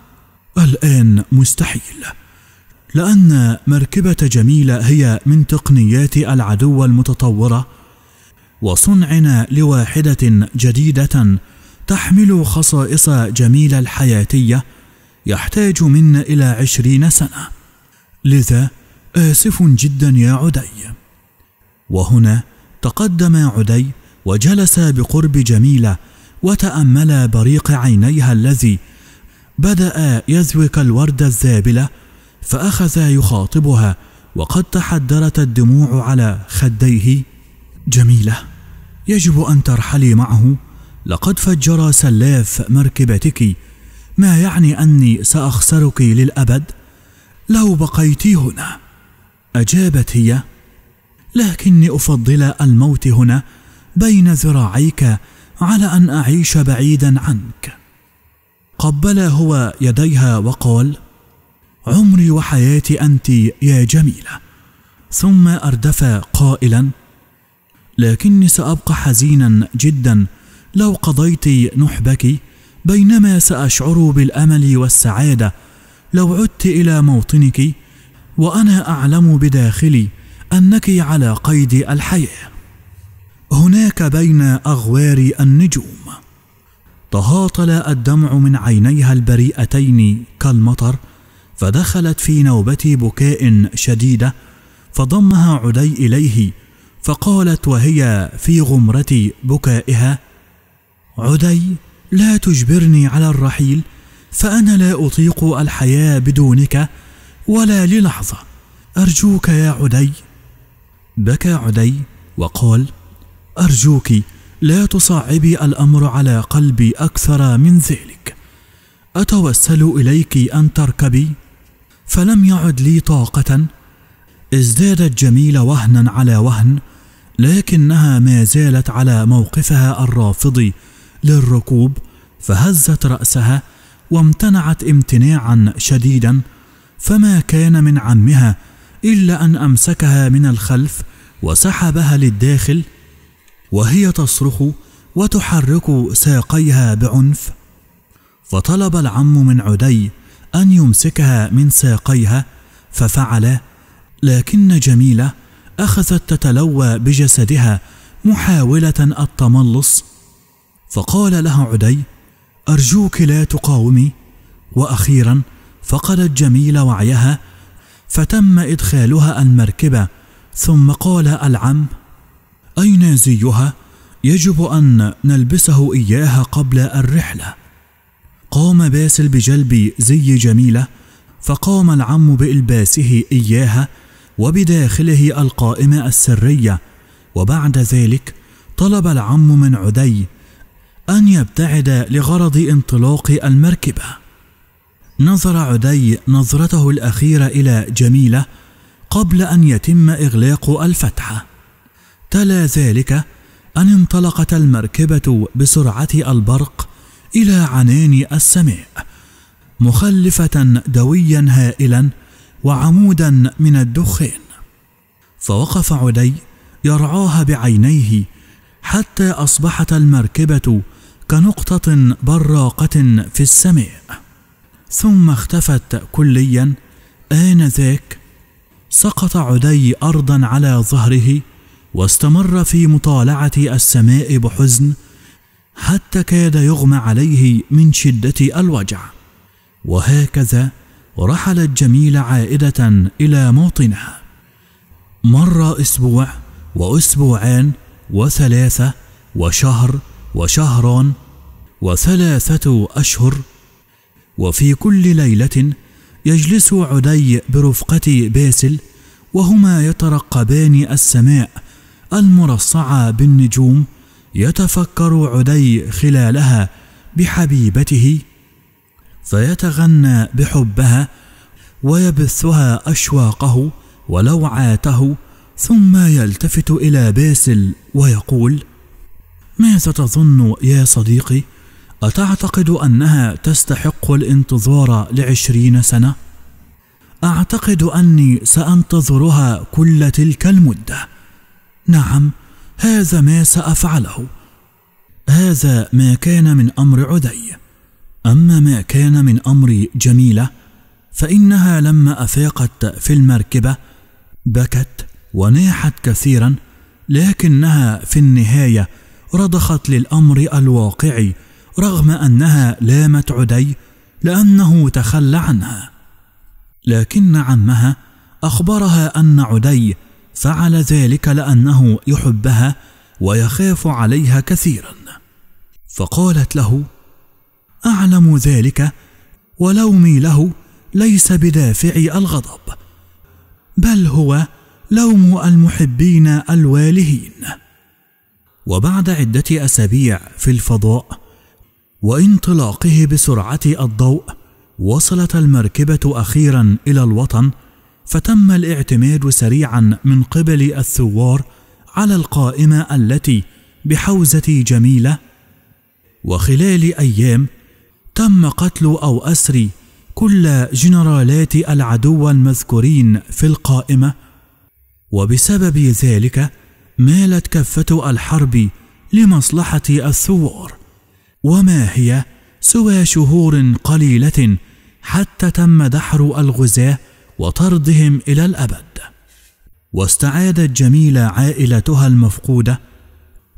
الآن مستحيل لأن مركبة جميلة هي من تقنيات العدو المتطورة وصنعنا لواحدة جديدة تحمل خصائص جميلة الحياتية يحتاج منا إلى عشرين سنة لذا آسف جدا يا عدي وهنا تقدم عدي وجلس بقرب جميلة وتأمل بريق عينيها الذي بدأ يزوك الوردة الزابلة فأخذ يخاطبها وقد تحدرت الدموع على خديه جميلة يجب أن ترحلي معه لقد فجر سلاف مركبتك ما يعني أني سأخسرك للأبد لو بقيت هنا أجابت هي لكني أفضل الموت هنا بين ذراعيك على أن أعيش بعيدا عنك قبل هو يديها وقال عمري وحياتي انت يا جميله ثم اردف قائلا لكني سابقى حزينا جدا لو قضيت نحبك بينما ساشعر بالامل والسعاده لو عدت الى موطنك وانا اعلم بداخلي انك على قيد الحياه هناك بين اغوار النجوم تهاطل الدمع من عينيها البريئتين كالمطر فدخلت في نوبة بكاء شديدة فضمها عدي إليه فقالت وهي في غمرة بكائها عدي لا تجبرني على الرحيل فأنا لا أطيق الحياة بدونك ولا للحظة أرجوك يا عدي بكى عدي وقال أرجوك لا تصعبي الأمر على قلبي أكثر من ذلك أتوسل إليك أن تركبي فلم يعد لي طاقة ازدادت جميلة وهنا على وهن لكنها ما زالت على موقفها الرافضي للركوب فهزت رأسها وامتنعت امتناعا شديدا فما كان من عمها إلا أن أمسكها من الخلف وسحبها للداخل وهي تصرخ وتحرك ساقيها بعنف فطلب العم من عدي أن يمسكها من ساقيها ففعل لكن جميلة أخذت تتلوى بجسدها محاولة التملص فقال لها عدي أرجوك لا تقاومي وأخيرا فقدت جميلة وعيها فتم إدخالها المركبة ثم قال العم أين زيها؟ يجب أن نلبسه إياها قبل الرحلة قام باسل بجلب زي جميلة فقام العم بإلباسه إياها وبداخله القائمة السرية وبعد ذلك طلب العم من عدي أن يبتعد لغرض انطلاق المركبة نظر عدي نظرته الأخيرة إلى جميلة قبل أن يتم إغلاق الفتحة تلا ذلك أن انطلقت المركبة بسرعة البرق إلى عنان السماء مخلفة دويا هائلا وعمودا من الدخان فوقف عدي يرعاها بعينيه حتى أصبحت المركبة كنقطة براقة في السماء ثم اختفت كليا آنذاك سقط عدي أرضا على ظهره واستمر في مطالعة السماء بحزن حتى كاد يغمى عليه من شدة الوجع وهكذا رحلت جميلة عائدة إلى موطنها مر أسبوع وأسبوعان وثلاثة وشهر وشهران وثلاثة أشهر وفي كل ليلة يجلس عدي برفقة باسل وهما يترقبان السماء المرصعة بالنجوم يتفكر عدي خلالها بحبيبته فيتغنى بحبها ويبثها اشواقه ولوعاته ثم يلتفت الى باسل ويقول ماذا تظن يا صديقي اتعتقد انها تستحق الانتظار لعشرين سنه اعتقد اني سانتظرها كل تلك المده نعم هذا ما سأفعله هذا ما كان من أمر عدي أما ما كان من أمر جميلة فإنها لما أفاقت في المركبة بكت وناحت كثيرا لكنها في النهاية رضخت للأمر الواقعي رغم أنها لامت عدي لأنه تخلى عنها لكن عمها أخبرها أن عدي فعل ذلك لأنه يحبها ويخاف عليها كثيرا فقالت له أعلم ذلك ولومي له ليس بدافعي الغضب بل هو لوم المحبين الوالهين وبعد عده اسابيع في الفضاء وانطلاقه بسرعه الضوء وصلت المركبه اخيرا الى الوطن فتم الاعتماد سريعا من قبل الثوار على القائمة التي بحوزة جميلة وخلال أيام تم قتل أو أسر كل جنرالات العدو المذكورين في القائمة وبسبب ذلك مالت كفة الحرب لمصلحة الثوار وما هي سوى شهور قليلة حتى تم دحر الغزاة وطردهم الى الابد واستعادت جميله عائلتها المفقوده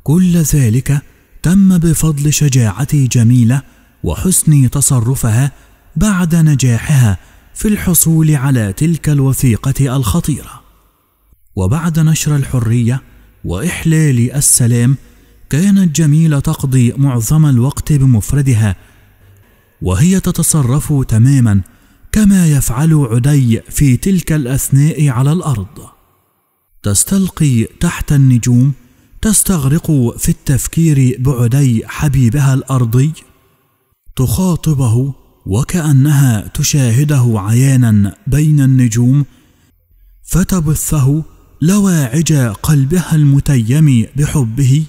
كل ذلك تم بفضل شجاعه جميله وحسن تصرفها بعد نجاحها في الحصول على تلك الوثيقه الخطيره وبعد نشر الحريه واحلال السلام كانت جميله تقضي معظم الوقت بمفردها وهي تتصرف تماما كما يفعل عدي في تلك الاثناء على الارض تستلقي تحت النجوم تستغرق في التفكير بعدي حبيبها الارضي تخاطبه وكانها تشاهده عيانا بين النجوم فتبثه لواعج قلبها المتيم بحبه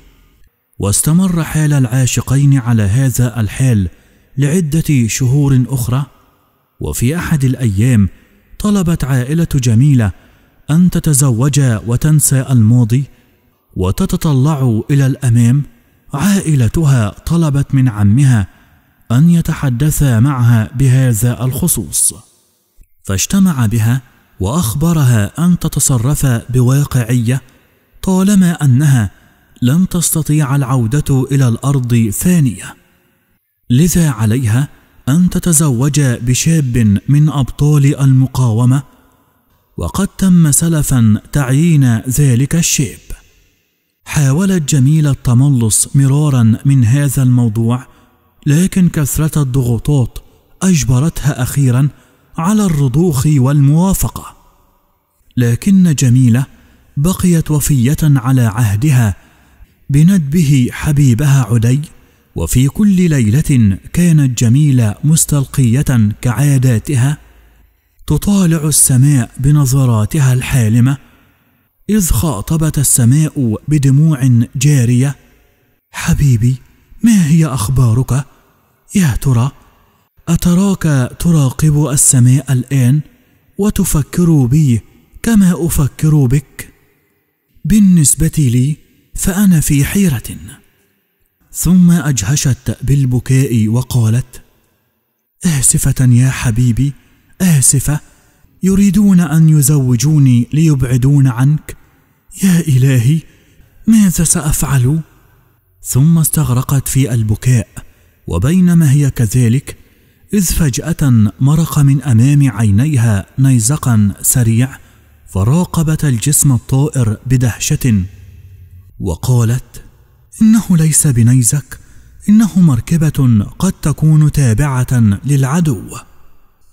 واستمر حال العاشقين على هذا الحال لعده شهور اخرى وفي احد الايام طلبت عائله جميله ان تتزوج وتنسى الماضي وتتطلع الى الامام عائلتها طلبت من عمها ان يتحدث معها بهذا الخصوص فاجتمع بها واخبرها ان تتصرف بواقعيه طالما انها لن تستطيع العوده الى الارض ثانيه لذا عليها أن تتزوجا بشاب من أبطال المقاومة وقد تم سلفا تعيين ذلك الشاب حاولت جميلة التملص مرارا من هذا الموضوع لكن كثرة الضغوطات أجبرتها أخيرا على الرضوخ والموافقة لكن جميلة بقيت وفية على عهدها بندبه حبيبها عدي وفي كل ليلة كانت جميلة مستلقية كعاداتها تطالع السماء بنظراتها الحالمة إذ خاطبت السماء بدموع جارية حبيبي ما هي أخبارك؟ يا ترى أتراك تراقب السماء الآن وتفكر بي كما أفكر بك؟ بالنسبة لي فأنا في حيرة ثم اجهشت بالبكاء وقالت اسفه يا حبيبي اسفه يريدون ان يزوجوني ليبعدون عنك يا الهي ماذا سافعل ثم استغرقت في البكاء وبينما هي كذلك اذ فجاه مرق من امام عينيها نيزقا سريع فراقبت الجسم الطائر بدهشه وقالت إنه ليس بنيزك إنه مركبة قد تكون تابعة للعدو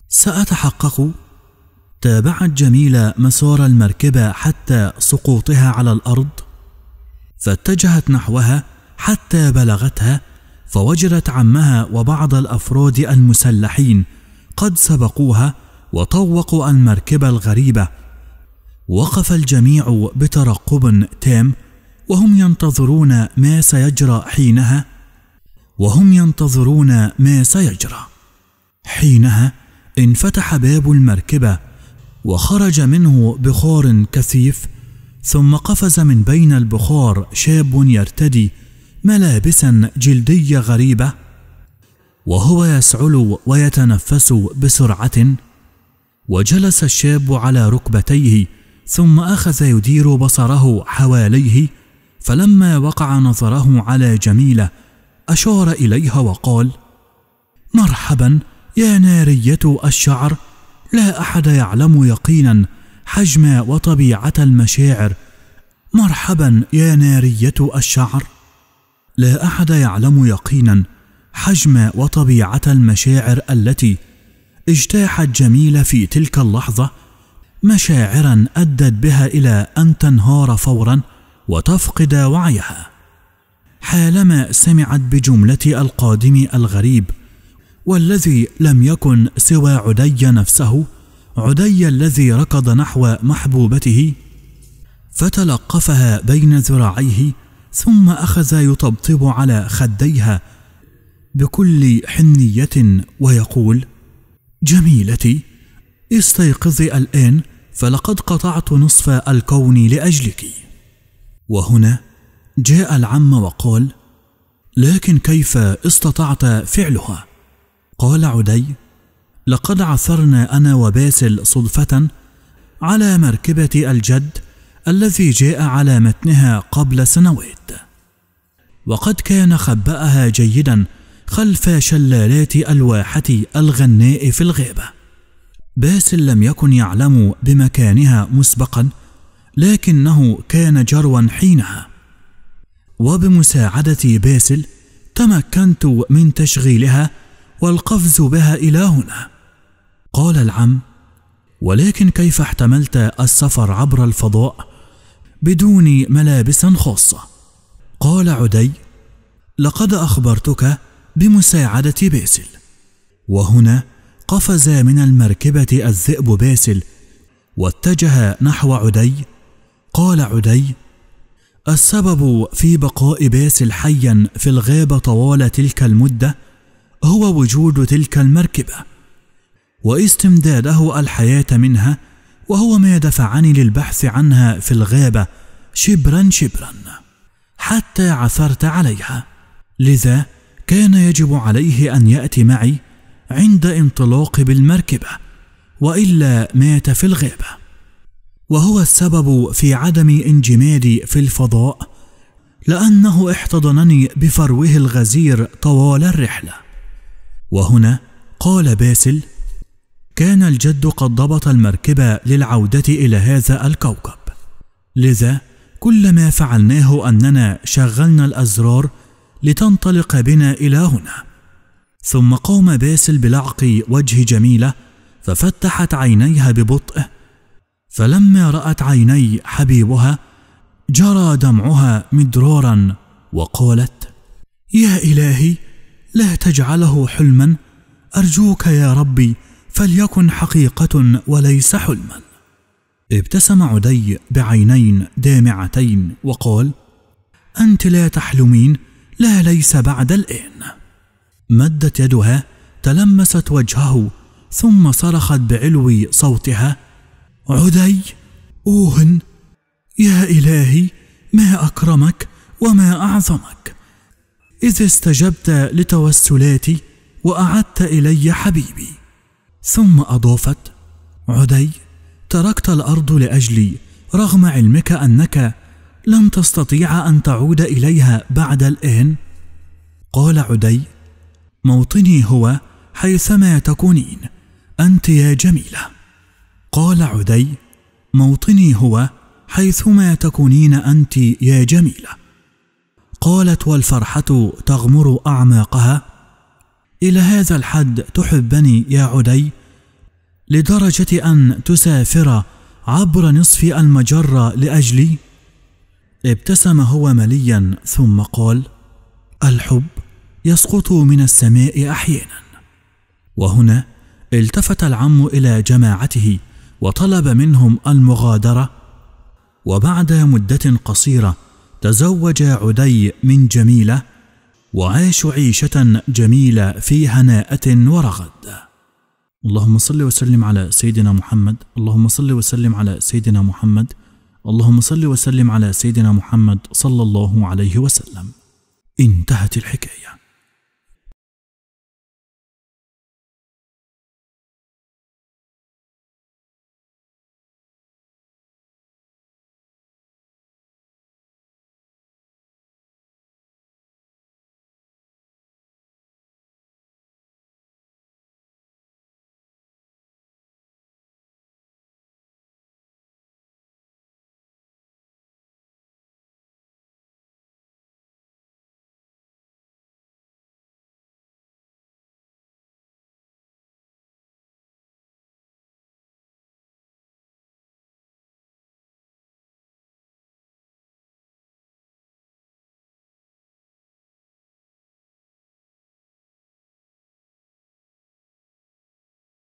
سأتحقق تابعت جميلة مسار المركبة حتى سقوطها على الأرض فاتجهت نحوها حتى بلغتها فوجدت عمها وبعض الأفراد المسلحين قد سبقوها وطوقوا المركبة الغريبة وقف الجميع بترقب تام وهم ينتظرون ما سيجرى حينها وهم ينتظرون ما سيجرى حينها انفتح باب المركبه وخرج منه بخار كثيف ثم قفز من بين البخار شاب يرتدي ملابسا جلديه غريبه وهو يسعل ويتنفس بسرعه وجلس الشاب على ركبتيه ثم اخذ يدير بصره حواليه فلما وقع نظره على جميلة أشار إليها وقال مرحبا يا نارية الشعر لا أحد يعلم يقينا حجم وطبيعة المشاعر مرحبا يا نارية الشعر لا أحد يعلم يقينا حجم وطبيعة المشاعر التي اجتاحت جميلة في تلك اللحظة مشاعرا أدت بها إلى أن تنهار فورا وتفقد وعيها حالما سمعت بجمله القادم الغريب والذي لم يكن سوى عدي نفسه عدي الذي ركض نحو محبوبته فتلقفها بين ذراعيه ثم اخذ يطبطب على خديها بكل حنيه ويقول جميلتي استيقظي الان فلقد قطعت نصف الكون لاجلك وهنا جاء العم وقال لكن كيف استطعت فعلها قال عدي لقد عثرنا انا وباسل صدفه على مركبه الجد الذي جاء على متنها قبل سنوات وقد كان خباها جيدا خلف شلالات الواحه الغناء في الغابه باسل لم يكن يعلم بمكانها مسبقا لكنه كان جروا حينها وبمساعدة باسل تمكنت من تشغيلها والقفز بها إلى هنا قال العم ولكن كيف احتملت السفر عبر الفضاء بدون ملابس خاصة قال عدي لقد أخبرتك بمساعدة باسل وهنا قفز من المركبة الذئب باسل واتجه نحو عدي قال عدي السبب في بقاء باسل حيا في الغابة طوال تلك المدة هو وجود تلك المركبة واستمداده الحياة منها وهو ما دفعني للبحث عنها في الغابة شبرا شبرا حتى عثرت عليها لذا كان يجب عليه أن يأتي معي عند انطلاقي بالمركبة وإلا مات في الغابة وهو السبب في عدم انجمادي في الفضاء لأنه احتضنني بفروه الغزير طوال الرحلة وهنا قال باسل كان الجد قد ضبط المركبة للعودة إلى هذا الكوكب لذا كل ما فعلناه أننا شغلنا الأزرار لتنطلق بنا إلى هنا ثم قام باسل بلعق وجه جميلة ففتحت عينيها ببطء فلما رأت عيني حبيبها جرى دمعها مدرورا وقالت يا إلهي لا تجعله حلما أرجوك يا ربي فليكن حقيقة وليس حلما ابتسم عدي بعينين دامعتين وقال أنت لا تحلمين لا ليس بعد الآن مدت يدها تلمست وجهه ثم صرخت بعلو صوتها عدي اوهن يا الهي ما اكرمك وما اعظمك اذ استجبت لتوسلاتي واعدت الي حبيبي ثم اضافت عدي تركت الارض لاجلي رغم علمك انك لن تستطيع ان تعود اليها بعد الان قال عدي موطني هو حيثما تكونين انت يا جميله قال عدي موطني هو حيثما تكونين انت يا جميله قالت والفرحه تغمر اعماقها الى هذا الحد تحبني يا عدي لدرجه ان تسافر عبر نصف المجره لاجلي ابتسم هو مليا ثم قال الحب يسقط من السماء احيانا وهنا التفت العم الى جماعته وطلب منهم المغادرة وبعد مدة قصيرة تزوج عدي من جميلة وعاش عيشة جميلة في هناءة ورغد اللهم صل وسلم على سيدنا محمد اللهم صل وسلم على سيدنا محمد اللهم صل وسلم على سيدنا محمد صلى الله عليه وسلم انتهت الحكايه